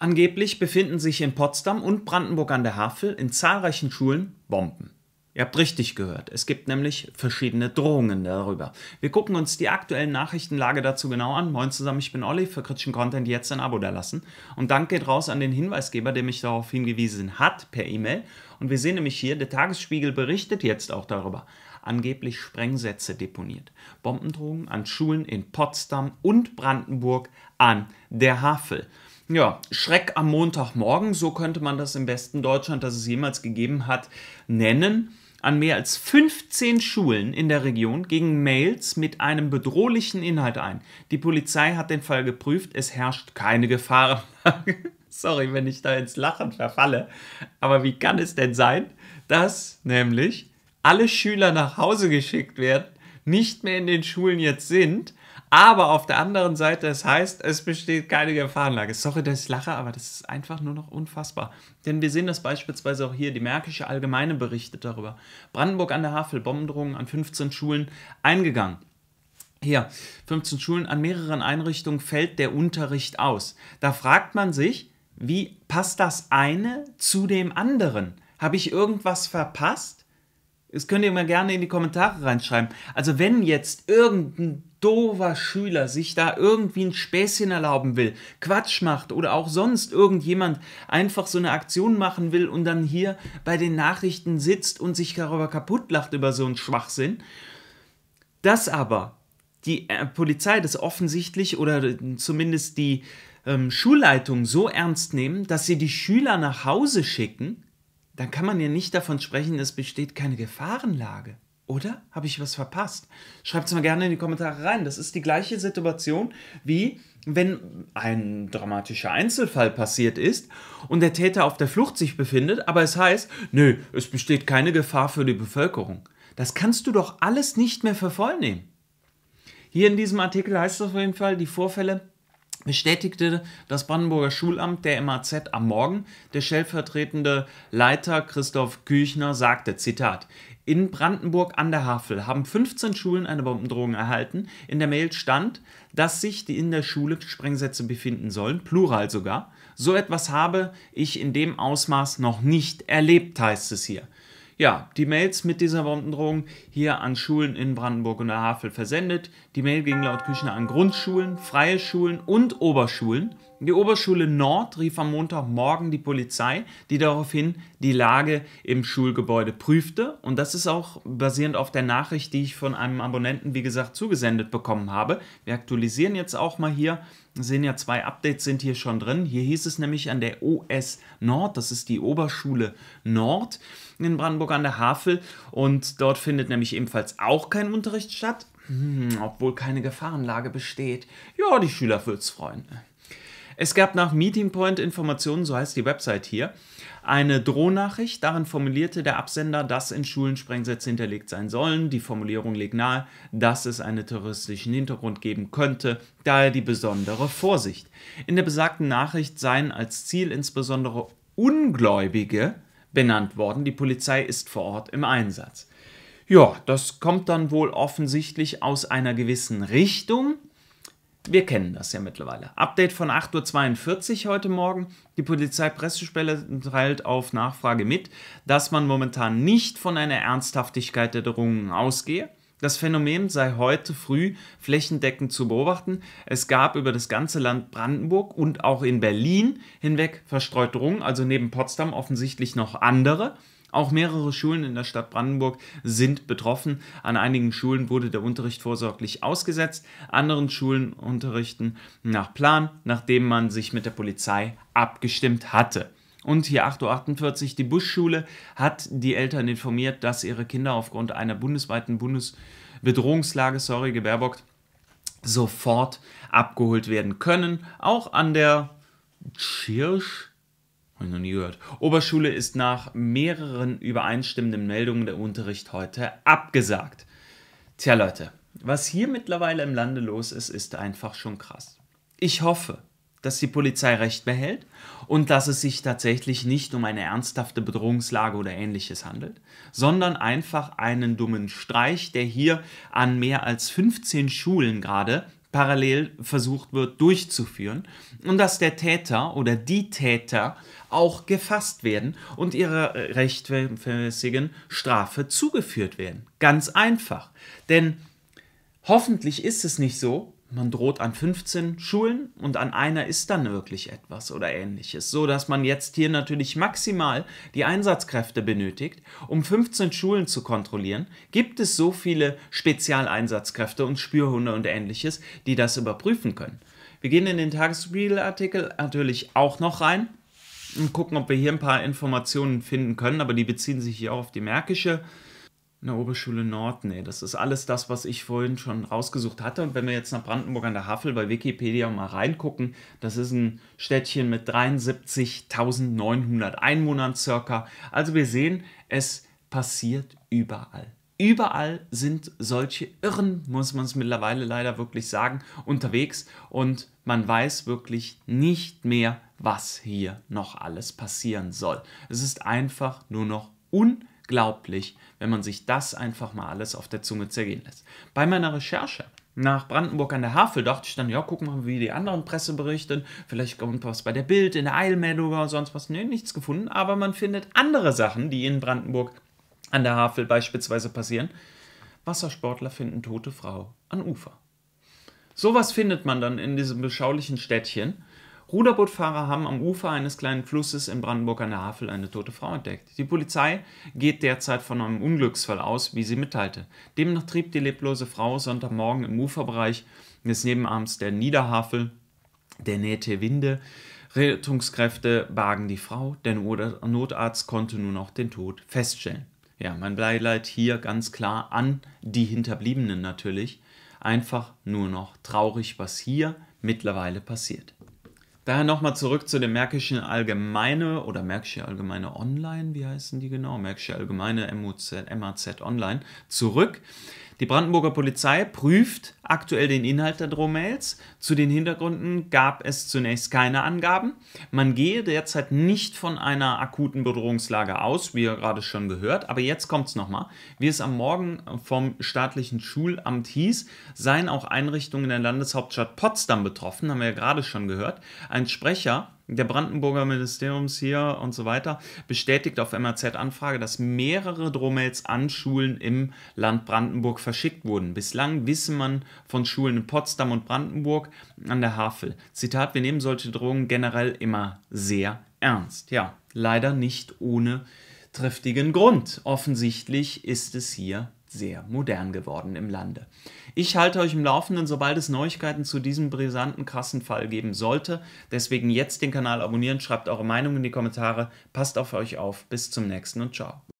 Angeblich befinden sich in Potsdam und Brandenburg an der Havel in zahlreichen Schulen Bomben. Ihr habt richtig gehört. Es gibt nämlich verschiedene Drohungen darüber. Wir gucken uns die aktuellen Nachrichtenlage dazu genau an. Moin zusammen, ich bin Olli. Für kritischen Content jetzt ein Abo da lassen. Und Dank geht raus an den Hinweisgeber, der mich darauf hingewiesen hat per E-Mail. Und wir sehen nämlich hier, der Tagesspiegel berichtet jetzt auch darüber. Angeblich Sprengsätze deponiert. Bombendrohungen an Schulen in Potsdam und Brandenburg an der Havel ja, Schreck am Montagmorgen, so könnte man das im besten Deutschland, das es jemals gegeben hat, nennen, an mehr als 15 Schulen in der Region gingen Mails mit einem bedrohlichen Inhalt ein. Die Polizei hat den Fall geprüft, es herrscht keine Gefahr. Sorry, wenn ich da ins Lachen verfalle, aber wie kann es denn sein, dass nämlich alle Schüler nach Hause geschickt werden, nicht mehr in den Schulen jetzt sind aber auf der anderen Seite, es das heißt, es besteht keine Gefahrenlage. Sorry, dass ich lache, aber das ist einfach nur noch unfassbar. Denn wir sehen das beispielsweise auch hier. Die Märkische Allgemeine berichtet darüber. Brandenburg an der Havel, Bombendrohungen an 15 Schulen eingegangen. Hier, 15 Schulen an mehreren Einrichtungen fällt der Unterricht aus. Da fragt man sich, wie passt das eine zu dem anderen? Habe ich irgendwas verpasst? Das könnt ihr mir gerne in die Kommentare reinschreiben. Also wenn jetzt irgendein dover Schüler sich da irgendwie ein Späßchen erlauben will, Quatsch macht oder auch sonst irgendjemand einfach so eine Aktion machen will und dann hier bei den Nachrichten sitzt und sich darüber kaputtlacht über so einen Schwachsinn, dass aber die äh, Polizei das offensichtlich oder zumindest die ähm, Schulleitung so ernst nehmen, dass sie die Schüler nach Hause schicken dann kann man ja nicht davon sprechen, es besteht keine Gefahrenlage. Oder habe ich was verpasst? Schreibt es mal gerne in die Kommentare rein. Das ist die gleiche Situation wie wenn ein dramatischer Einzelfall passiert ist und der Täter auf der Flucht sich befindet, aber es heißt, nö, es besteht keine Gefahr für die Bevölkerung. Das kannst du doch alles nicht mehr für voll nehmen. Hier in diesem Artikel heißt es auf jeden Fall, die Vorfälle bestätigte das Brandenburger Schulamt der MAZ am Morgen. Der stellvertretende Leiter Christoph Küchner sagte, Zitat, in Brandenburg an der Havel haben 15 Schulen eine Bombendrohung erhalten. In der Mail stand, dass sich die in der Schule Sprengsätze befinden sollen, plural sogar. So etwas habe ich in dem Ausmaß noch nicht erlebt, heißt es hier. Ja, die Mails mit dieser Bombendrohung hier an Schulen in Brandenburg und der Havel versendet. Die Mail ging laut Küchner an Grundschulen, freie Schulen und Oberschulen. Die Oberschule Nord rief am Montagmorgen die Polizei, die daraufhin die Lage im Schulgebäude prüfte. Und das ist auch basierend auf der Nachricht, die ich von einem Abonnenten, wie gesagt, zugesendet bekommen habe. Wir aktualisieren jetzt auch mal hier. Wir sehen ja, zwei Updates sind hier schon drin. Hier hieß es nämlich an der OS Nord, das ist die Oberschule Nord in Brandenburg an der Havel. Und dort findet nämlich ebenfalls auch kein Unterricht statt. Hm, obwohl keine Gefahrenlage besteht. Ja, die Schüler würden es freuen. Es gab nach Meeting Point Informationen, so heißt die Website hier, eine Drohnachricht. Darin formulierte der Absender, dass in Schulen Sprengsätze hinterlegt sein sollen. Die Formulierung legt nahe, dass es einen terroristischen Hintergrund geben könnte, daher die besondere Vorsicht. In der besagten Nachricht seien als Ziel insbesondere Ungläubige benannt worden. Die Polizei ist vor Ort im Einsatz. Ja, das kommt dann wohl offensichtlich aus einer gewissen Richtung, wir kennen das ja mittlerweile. Update von 8.42 Uhr heute Morgen. Die Polizeipressestelle teilt auf Nachfrage mit, dass man momentan nicht von einer Ernsthaftigkeit der Drohungen ausgehe. Das Phänomen sei heute früh flächendeckend zu beobachten. Es gab über das ganze Land Brandenburg und auch in Berlin hinweg Drohungen, also neben Potsdam offensichtlich noch andere. Auch mehrere Schulen in der Stadt Brandenburg sind betroffen. An einigen Schulen wurde der Unterricht vorsorglich ausgesetzt, anderen Schulen unterrichten nach Plan, nachdem man sich mit der Polizei abgestimmt hatte. Und hier 8.48 Uhr, die Busschule hat die Eltern informiert, dass ihre Kinder aufgrund einer bundesweiten Bundesbedrohungslage, sorry, Gewerbock, sofort abgeholt werden können. Auch an der Schirsch habe ich noch nie gehört. Oberschule ist nach mehreren übereinstimmenden Meldungen der Unterricht heute abgesagt. Tja, Leute, was hier mittlerweile im Lande los ist, ist einfach schon krass. Ich hoffe, dass die Polizei Recht behält und dass es sich tatsächlich nicht um eine ernsthafte Bedrohungslage oder ähnliches handelt, sondern einfach einen dummen Streich, der hier an mehr als 15 Schulen gerade parallel versucht wird durchzuführen und dass der Täter oder die Täter auch gefasst werden und ihrer rechtmäßigen Strafe zugeführt werden. Ganz einfach. Denn hoffentlich ist es nicht so, man droht an 15 Schulen und an einer ist dann wirklich etwas oder ähnliches, so dass man jetzt hier natürlich maximal die Einsatzkräfte benötigt, um 15 Schulen zu kontrollieren. Gibt es so viele Spezialeinsatzkräfte und Spürhunde und ähnliches, die das überprüfen können? Wir gehen in den Tagesspiegelartikel natürlich auch noch rein und gucken, ob wir hier ein paar Informationen finden können, aber die beziehen sich hier auch auf die märkische eine Oberschule Nord, nee, das ist alles das, was ich vorhin schon rausgesucht hatte. Und wenn wir jetzt nach Brandenburg an der Havel bei Wikipedia mal reingucken, das ist ein Städtchen mit 73.900 Einwohnern circa. Also wir sehen, es passiert überall. Überall sind solche Irren, muss man es mittlerweile leider wirklich sagen, unterwegs und man weiß wirklich nicht mehr, was hier noch alles passieren soll. Es ist einfach nur noch unbekannt unglaublich, wenn man sich das einfach mal alles auf der Zunge zergehen lässt. Bei meiner Recherche nach Brandenburg an der Havel dachte ich dann, ja, gucken wir mal, wie die anderen Presse berichten. Vielleicht kommt was bei der Bild, in der Eilmeldung oder sonst was. Nee, nichts gefunden. Aber man findet andere Sachen, die in Brandenburg an der Havel beispielsweise passieren. Wassersportler finden tote Frau an Ufer. Sowas findet man dann in diesem beschaulichen Städtchen. Ruderbootfahrer haben am Ufer eines kleinen Flusses in Brandenburg an der Havel eine tote Frau entdeckt. Die Polizei geht derzeit von einem Unglücksfall aus, wie sie mitteilte. Demnach trieb die leblose Frau Sonntagmorgen im Uferbereich des Nebenarms der Niederhavel, der Nähte Winde. Rettungskräfte bargen die Frau, der Notarzt konnte nur noch den Tod feststellen. Ja, mein Beileid hier ganz klar an die Hinterbliebenen natürlich. Einfach nur noch traurig, was hier mittlerweile passiert. Daher nochmal zurück zu dem Märkischen Allgemeine oder Märkische Allgemeine Online, wie heißen die genau? Märkische Allgemeine MUZ, MAZ Online zurück. Die Brandenburger Polizei prüft aktuell den Inhalt der Drohmails. Zu den Hintergründen gab es zunächst keine Angaben. Man gehe derzeit nicht von einer akuten Bedrohungslage aus, wie ihr gerade schon gehört. Aber jetzt kommt es nochmal. Wie es am Morgen vom staatlichen Schulamt hieß, seien auch Einrichtungen in der Landeshauptstadt Potsdam betroffen, haben wir ja gerade schon gehört. Ein Sprecher der Brandenburger Ministeriums hier und so weiter bestätigt auf MAZ-Anfrage, dass mehrere Drohmails an Schulen im Land Brandenburg verschickt wurden. Bislang wisse man von Schulen in Potsdam und Brandenburg an der Havel. Zitat, wir nehmen solche Drohungen generell immer sehr ernst. Ja, leider nicht ohne triftigen Grund. Offensichtlich ist es hier sehr modern geworden im Lande. Ich halte euch im Laufenden, sobald es Neuigkeiten zu diesem brisanten, krassen Fall geben sollte. Deswegen jetzt den Kanal abonnieren, schreibt eure Meinung in die Kommentare, passt auf euch auf, bis zum nächsten und ciao.